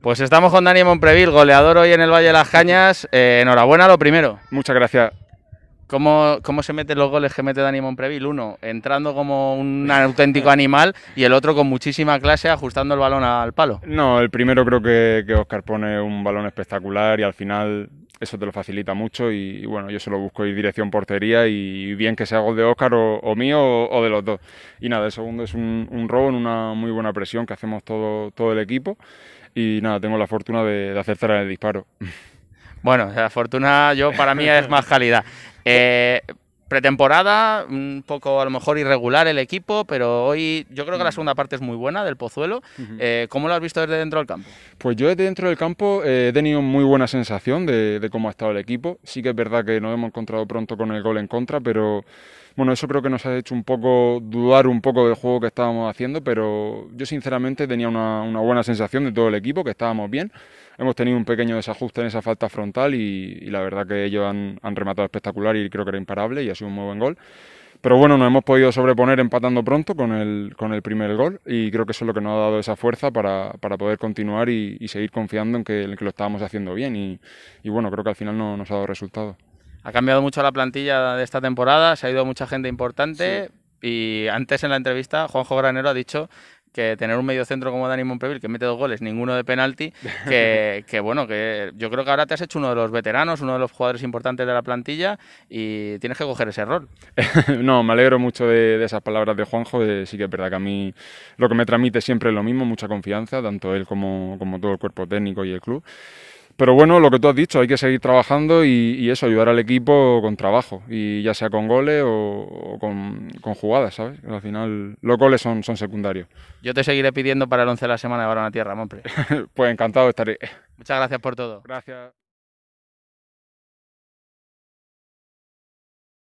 Pues estamos con Dani Monprevil, goleador hoy en el Valle de las Cañas. Eh, enhorabuena, lo primero. Muchas gracias. ¿Cómo, se meten los goles que mete Dani Monpreville? Uno, entrando como un auténtico animal y el otro con muchísima clase ajustando el balón al palo. No, el primero creo que, Oscar pone un balón espectacular y al final eso te lo facilita mucho y, bueno, yo solo busco ir dirección portería y bien que sea gol de Oscar o, mío o, de los dos. Y nada, el segundo es un, robo en una muy buena presión que hacemos todo, el equipo y nada, tengo la fortuna de, de acertar el disparo. Bueno, la fortuna yo para mí es más calidad. Eh, pretemporada, un poco a lo mejor irregular el equipo, pero hoy yo creo que la mm. segunda parte es muy buena del Pozuelo. Eh, ¿Cómo lo has visto desde dentro del campo? Pues yo desde dentro del campo eh, he tenido muy buena sensación de, cómo ha estado el equipo. Sí que es verdad que nos hemos encontrado pronto con el gol en contra, pero bueno, eso creo que nos ha hecho un poco dudar un poco del juego que estábamos haciendo, pero yo sinceramente tenía una buena sensación de todo el equipo, que estábamos bien hemos tenido un pequeño desajuste en esa falta frontal y, la verdad que ellos han, rematado espectacular y creo que era imparable y ha sido un muy buen gol. Pero bueno, nos hemos podido sobreponer empatando pronto con el, primer gol y creo que eso es lo que nos ha dado esa fuerza para, poder continuar y, seguir confiando en que, lo estábamos haciendo bien y, bueno, creo que al final no, nos ha dado resultado. Ha cambiado mucho la plantilla de esta temporada, se ha ido mucha gente importante y antes en la entrevista Juanjo Granero ha dicho que tener un medio centro como Dani Monpreville que mete dos goles, ninguno de penalti, que, bueno, que yo creo que ahora te has hecho uno de los veteranos, uno de los jugadores importantes de la plantilla y tienes que coger ese rol. no, me alegro mucho de, esas palabras de Juanjo, eh, sí que es verdad que a mí lo que me transmite siempre es lo mismo, mucha confianza, tanto él como todo el cuerpo técnico y el club. Pero bueno, lo que tú has dicho, hay que seguir trabajando y, eso, ayudar al equipo con trabajo, y ya sea con goles o, con, jugadas, ¿sabes? Al final los goles son, son secundarios. Yo te seguiré pidiendo para el 11 de la semana de Barona Tierra, hombre. pues encantado estaré. Muchas gracias por todo. Gracias.